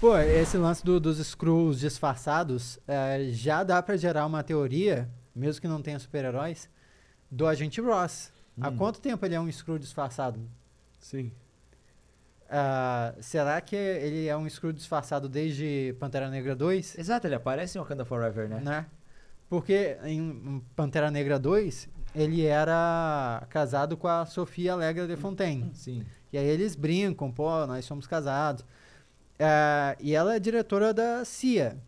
Pô, esse lance do, dos Skrulls disfarçados é, já dá para gerar uma teoria, mesmo que não tenha super-heróis, do agente Ross. Hum. Há quanto tempo ele é um Skrull disfarçado? Sim. Uh, será que ele é um Skrull disfarçado desde Pantera Negra 2? Exato, ele aparece em Wakanda Forever, né? né? Porque em Pantera Negra 2, ele era casado com a Sofia Alegra de Fontaine. Sim. E aí eles brincam, pô, nós somos casados. Uh, e ela é diretora da CIA.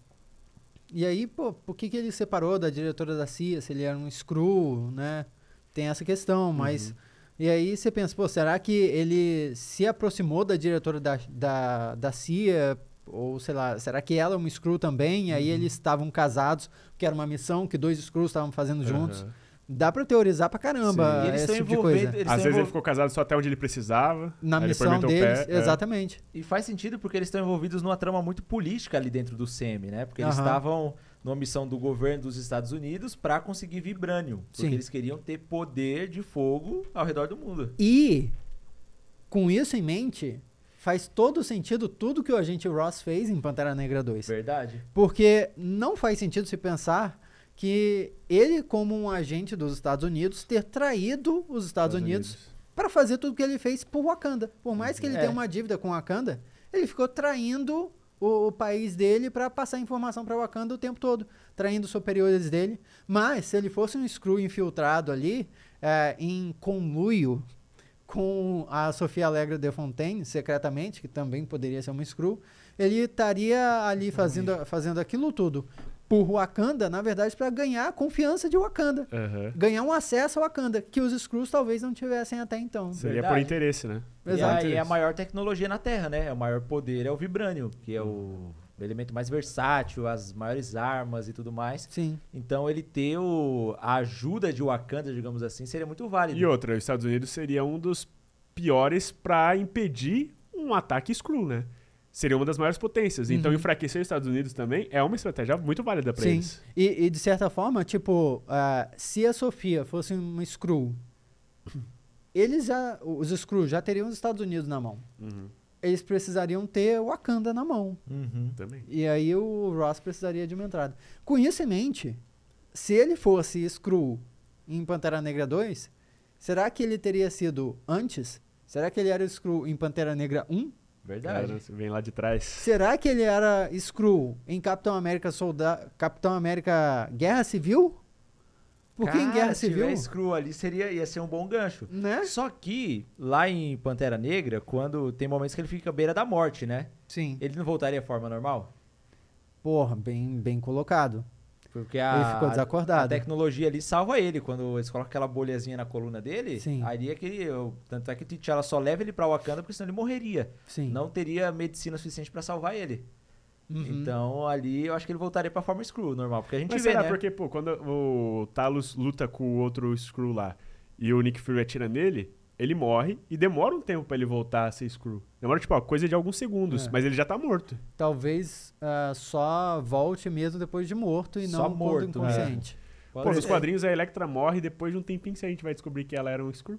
E aí, pô, por que, que ele separou da diretora da CIA? Se ele era um screw, né? Tem essa questão, uhum. mas. Uhum. E aí você pensa, pô, será que ele se aproximou da diretora da, da, da CIA? Ou sei lá, será que ela é um screw também? E aí uhum. eles estavam casados, porque era uma missão que dois screws estavam fazendo juntos. Uhum dá pra teorizar pra caramba. Sim. E eles esse estão tipo envolvidos. Às vezes ele ficou casado só até onde ele precisava. Na missão deles, pé, é. exatamente. É. E faz sentido porque eles estão envolvidos numa trama muito política ali dentro do SEMI, né? Porque eles estavam uhum. numa missão do governo dos Estados Unidos para conseguir vibranium. Porque Sim. eles queriam ter poder de fogo ao redor do mundo. E, com isso em mente, faz todo sentido tudo que o agente Ross fez em Pantera Negra 2. Verdade. Porque não faz sentido se pensar que ele, como um agente dos Estados Unidos, ter traído os Estados, Estados Unidos, Unidos. para fazer tudo o que ele fez por Wakanda. Por mais que ele é. tenha uma dívida com Wakanda, ele ficou traindo o, o país dele para passar informação para Wakanda o tempo todo, traindo superiores dele. Mas se ele fosse um screw infiltrado ali, é, em conluio com a Sofia Alegre de Fontaine, secretamente, que também poderia ser uma screw, ele estaria ali fazendo, fazendo aquilo tudo por Wakanda, na verdade, para ganhar a confiança de Wakanda. Uhum. Ganhar um acesso a Wakanda, que os Skrulls talvez não tivessem até então. Seria verdade. por interesse, né? Exato. E é a maior tecnologia na Terra, né? É o maior poder é o Vibranium, que é o elemento mais versátil, as maiores armas e tudo mais. Sim. Então ele ter o, a ajuda de Wakanda, digamos assim, seria muito válido. E outra, os Estados Unidos seria um dos piores para impedir um ataque Skrull, né? seria uma das maiores potências. Então, uhum. enfraquecer os Estados Unidos também é uma estratégia muito válida para eles. E, e, de certa forma, tipo, uh, se a Sofia fosse uma Screw, eles já, os Skrulls já teriam os Estados Unidos na mão. Uhum. Eles precisariam ter o Wakanda na mão. Uhum. Também. E aí o Ross precisaria de uma entrada. Com isso em mente, se ele fosse Screw em Pantera Negra 2, será que ele teria sido antes? Será que ele era Screw em Pantera Negra 1? Verdade. Cara, vem lá de trás. Será que ele era Screw em Capitão América Solda... Capitão América Guerra Civil? Porque Cara, em Guerra Civil. Se Screw ali seria, ia ser um bom gancho. Né? Só que lá em Pantera Negra, quando tem momentos que ele fica à beira da morte, né? Sim. Ele não voltaria à forma normal? Porra, bem, bem colocado. Porque a, ele ficou desacordado. A tecnologia ali salva ele. Quando eles colocam aquela bolhazinha na coluna dele, Sim. ali é que ele. Tanto é que T'Challa só leva ele pra Wakanda porque senão ele morreria. Sim. Não teria medicina suficiente para salvar ele. Uhum. Então ali eu acho que ele voltaria pra forma Screw normal. Porque a gente Mas vê. Será né? porque, pô, quando o Talos luta com o outro Screw lá e o Nick Fury atira nele, ele morre e demora um tempo para ele voltar a ser Screw. Demora, tipo, ó, coisa de alguns segundos, é. mas ele já tá morto. Talvez uh, só volte mesmo depois de morto e só não morto, né? inconsciente. É. Pô, nos quadrinhos a Electra morre e depois de um tempinho se a gente vai descobrir que ela era um Screw.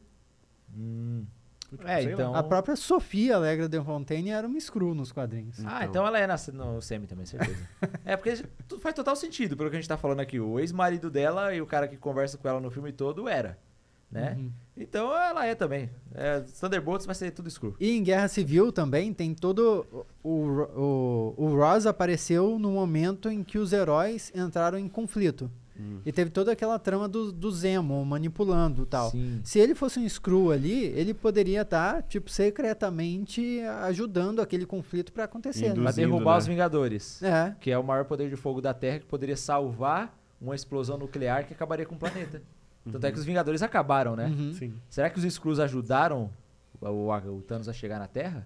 Hum. Tipo, é, então... A própria Sofia Alegra de Fontaine era uma Screw nos quadrinhos. Ah, então. Ah, então ela é nascida no Semi também, certeza. é, porque faz total sentido pelo que a gente tá falando aqui. O ex-marido dela e o cara que conversa com ela no filme todo era né? Uhum. Então ela é também. É, Thunderbolts vai ser tudo escuro. E em Guerra Civil também tem todo. O, o, o Ross apareceu no momento em que os heróis entraram em conflito. Hum. E teve toda aquela trama do, do Zemo manipulando tal. Sim. Se ele fosse um Screw ali, ele poderia estar, tá, tipo, secretamente ajudando aquele conflito para acontecer. Induzindo, né? Pra derrubar né? os Vingadores. É. Que é o maior poder de fogo da Terra que poderia salvar uma explosão nuclear que acabaria com o planeta. Tanto uhum. é que os Vingadores acabaram, né? Uhum. Será que os Skrulls ajudaram o, o, o, Thanos a chegar na Terra?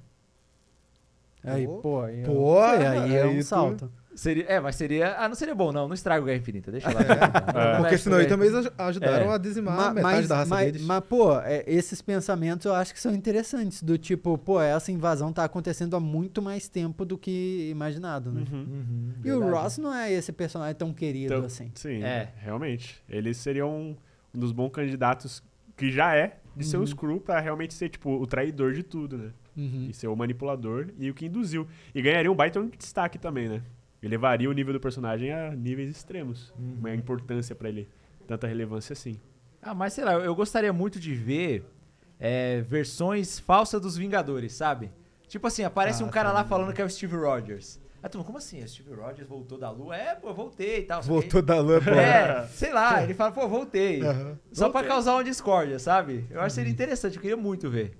Aí, pô, pô aí, é pô, aí, aí é um salto. Seria, é, mas seria. Ah, não seria bom, não. Não estraga o Guerra Infinita, deixa lá. É. É. Porque senão aí também ajudaram é. a dizimar ma, metade mas, da raça ma, deles. Mas, pô, é, esses pensamentos eu acho que são interessantes. Do tipo, pô, essa invasão tá acontecendo há muito mais tempo do que imaginado, né? Uhum. Uhum, e verdade. o Ross não é esse personagem tão querido então, assim. Sim, é. realmente. Ele seria um um dos bons candidatos que já é de ser o uhum. Screw pra realmente ser, tipo, o traidor de tudo, né? Uhum. E ser o manipulador e o que induziu. E ganharia um baita destaque também, né? elevaria o nível do personagem a níveis extremos. Uhum. Uma importância para ele. Tanta relevância assim. Ah, mas sei lá, eu gostaria muito de ver é, versões falsas dos Vingadores, sabe? Tipo assim, aparece ah, um cara tá lá falando que é o Steve Rogers. Aí ah, tu, como assim? Steve Rogers voltou da Lua? É, pô, voltei e tal. Voltou da Lua, pô. É, sei lá, ele fala, pô, voltei. Uhum. Só voltei. pra causar uma discórdia, sabe? Eu acho que seria uhum. interessante, eu queria muito ver.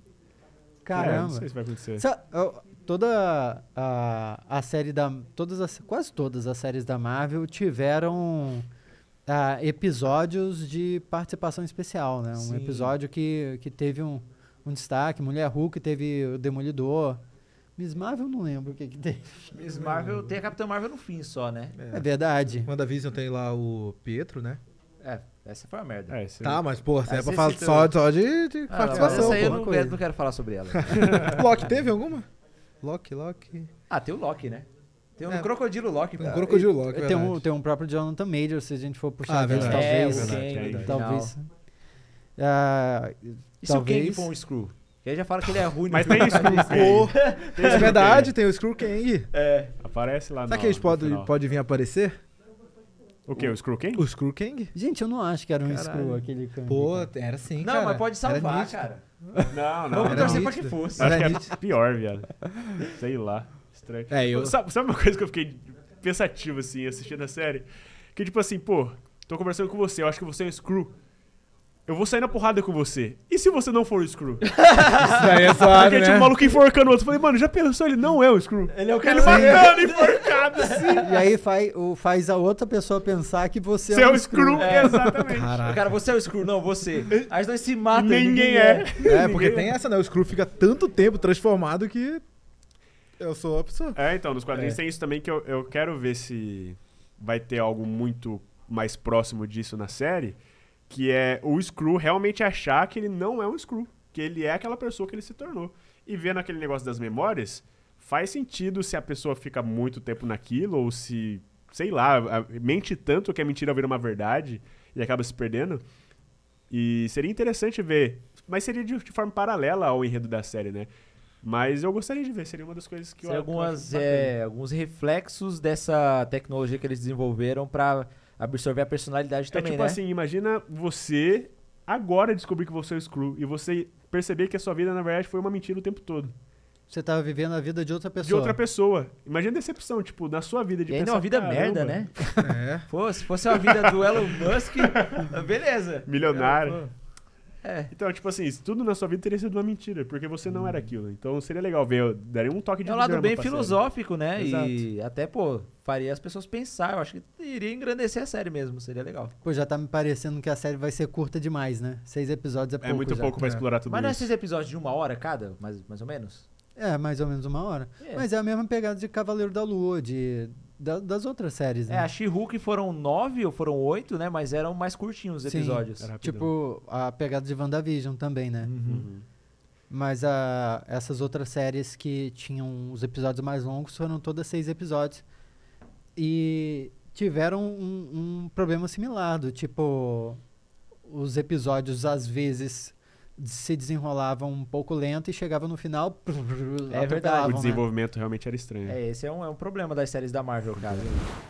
Caramba. É, não sei se vai acontecer. eu, toda a, a série da. Todas as, quase todas as séries da Marvel tiveram. Uh, episódios de participação especial, né? Sim. Um episódio que, que teve um, um destaque, Mulher Hulk teve o Demolidor, Miss Marvel não lembro o que que tem. Miss Marvel tem a Capitã Marvel no fim só, né? É, é verdade. Vision tem lá o Pietro, né? É, essa foi uma merda. É, tá, mas, pô, é pra falar só, só de, de ah, participação. essa aí eu não, quero, não quero falar sobre ela. Loki, teve alguma? Loki, Loki. Ah, tem o Loki, né? Tem um é, crocodilo Loki. Um cara. crocodilo Loki, tem um, tem um próprio Jonathan Major, se a gente for puxar. Ah, verdade. Talvez. É, talvez. É, é é, verdade. talvez. Ah, e se talvez... o Kang for um Screw? E aí já fala que ele é ruim. Mas tem isso. É verdade, tem o Screw Kang. É. Aparece lá Será que eles podem pode vir aparecer? O que? O Screw King? O Screw King? Gente, eu não acho que era um Screw aquele cara. Pô, era sim, não, cara. mas pode salvar, cara. Não, não. Vamos torcer pra que fosse. Acho que é pior, viado. Sei lá. Estranho. É, eu... sabe, sabe uma coisa que eu fiquei pensativo, assim, assistindo a série? Que tipo assim, pô, tô conversando com você, eu acho que você é um Screw. Eu vou sair na porrada com você. E se você não for o Screw? Isso aí é só. Porque, tipo, né? tipo, o maluco enforcando o outro. Eu falei, mano, já pensou? Ele não é o Screw. Ele é o cara Ele matando, assim. enforcado, sim. E aí faz, faz a outra pessoa pensar que você, você é, é o Screw. Você É. Exatamente. Caraca. Cara, você é o Screw, não, você. Aí nós se matam. Ninguém, ninguém é. é. É, porque é. tem essa, né? O Screw fica tanto tempo transformado que eu sou a pessoa. É, então, nos quadrinhos é. tem isso também que eu, eu quero ver se vai ter algo muito mais próximo disso na série. Que é o Screw realmente achar que ele não é um Screw. Que ele é aquela pessoa que ele se tornou. E vendo aquele negócio das memórias, faz sentido se a pessoa fica muito tempo naquilo ou se, sei lá, mente tanto que a mentira vira uma verdade e acaba se perdendo. E seria interessante ver. Mas seria de, de forma paralela ao enredo da série, né? Mas eu gostaria de ver, seria uma das coisas que seria eu, algumas, que é, alguns reflexos dessa tecnologia que eles desenvolveram para absorver a personalidade é também, é tipo né? assim, imagina você agora descobrir que você é o Screw e você perceber que a sua vida, na verdade, foi uma mentira o tempo todo. Você tava vivendo a vida de outra pessoa. De outra pessoa. Imagina a decepção, tipo, na sua vida de pessoa. É uma vida caramba. merda, né? É. Pô, se fosse uma vida do Elon Musk, beleza. Milionário. É, é. Então, tipo assim, tudo na sua vida teria sido uma mentira, porque você não era aquilo. Então seria legal ver, daria um toque de É um lado bem filosófico, né? Exato. E até, pô, faria as pessoas pensar. Eu acho que iria engrandecer a série mesmo, seria legal. Pô, já tá me parecendo que a série vai ser curta demais, né? Seis episódios é, é pouco. É muito já. pouco pra é. explorar tudo Mas isso. Mas não é seis episódios de uma hora cada, mais, mais ou menos? É, mais ou menos uma hora. É. Mas é a mesma pegada de Cavaleiro da Lua, de da, das outras séries, né? É, a She-Hulk foram nove ou foram oito, né? Mas eram mais curtinhos os Sim, episódios. tipo, a pegada de WandaVision também, né? Uhum. uhum. Mas a, essas outras séries que tinham os episódios mais longos foram todas seis episódios. E tiveram um, um problema similar, do tipo, os episódios às vezes se desenrolava um pouco lento e chegava no final. Brrr, é verdade. O né? desenvolvimento né? realmente era estranho. É, esse é um, é um problema das séries da Marvel, cara. Uhum.